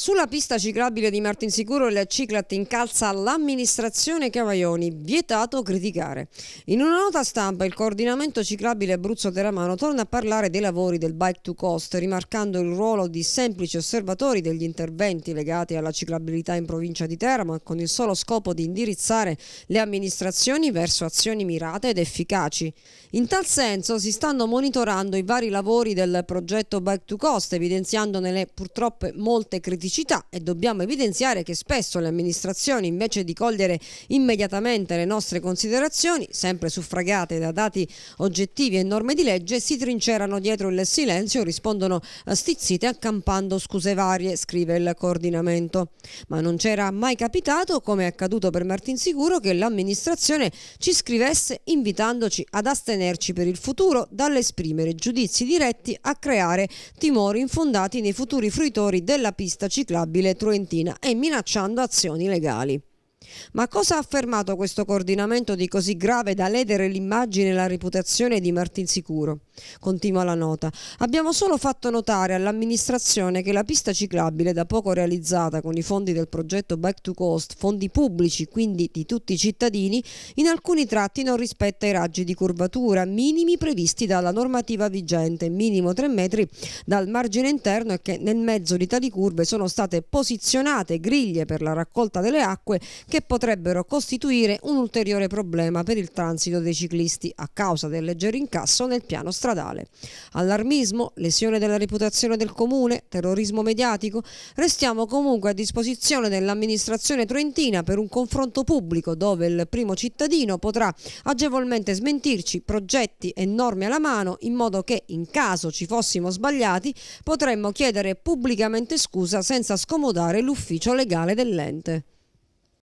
Sulla pista ciclabile di Martinsicuro il ciclat incalza l'amministrazione Cavaioni, vietato criticare. In una nota stampa il coordinamento ciclabile Abruzzo Teramano torna a parlare dei lavori del Bike to Cost, rimarcando il ruolo di semplici osservatori degli interventi legati alla ciclabilità in provincia di Teramo con il solo scopo di indirizzare le amministrazioni verso azioni mirate ed efficaci. In tal senso si stanno monitorando i vari lavori del progetto Bike to Cost, evidenziandone purtroppo molte criticità criticità e dobbiamo evidenziare che spesso le amministrazioni, invece di cogliere immediatamente le nostre considerazioni, sempre suffragate da dati oggettivi e norme di legge, si trincerano dietro il silenzio, rispondono eh, stizzite accampando scuse varie, scrive il coordinamento. Ma non c'era mai capitato, come è accaduto per Martin Sicuro, che l'amministrazione ci scrivesse invitandoci ad astenerci per il futuro dall'esprimere giudizi diretti a creare timori infondati nei futuri fruitori della pista ciclabile truentina e minacciando azioni legali. Ma cosa ha affermato questo coordinamento di così grave da ledere l'immagine e la reputazione di Martinsicuro? Continua la nota. Abbiamo solo fatto notare all'amministrazione che la pista ciclabile da poco realizzata con i fondi del progetto Back to Coast, fondi pubblici quindi di tutti i cittadini, in alcuni tratti non rispetta i raggi di curvatura minimi previsti dalla normativa vigente, minimo 3 metri dal margine interno e che nel mezzo di tali curve sono state posizionate griglie per la raccolta delle acque che potrebbero costituire un ulteriore problema per il transito dei ciclisti a causa del leggero incasso nel piano stradale. Allarmismo, lesione della reputazione del comune, terrorismo mediatico, restiamo comunque a disposizione dell'amministrazione trentina per un confronto pubblico dove il primo cittadino potrà agevolmente smentirci progetti e norme alla mano in modo che in caso ci fossimo sbagliati potremmo chiedere pubblicamente scusa senza scomodare l'ufficio legale dell'ente.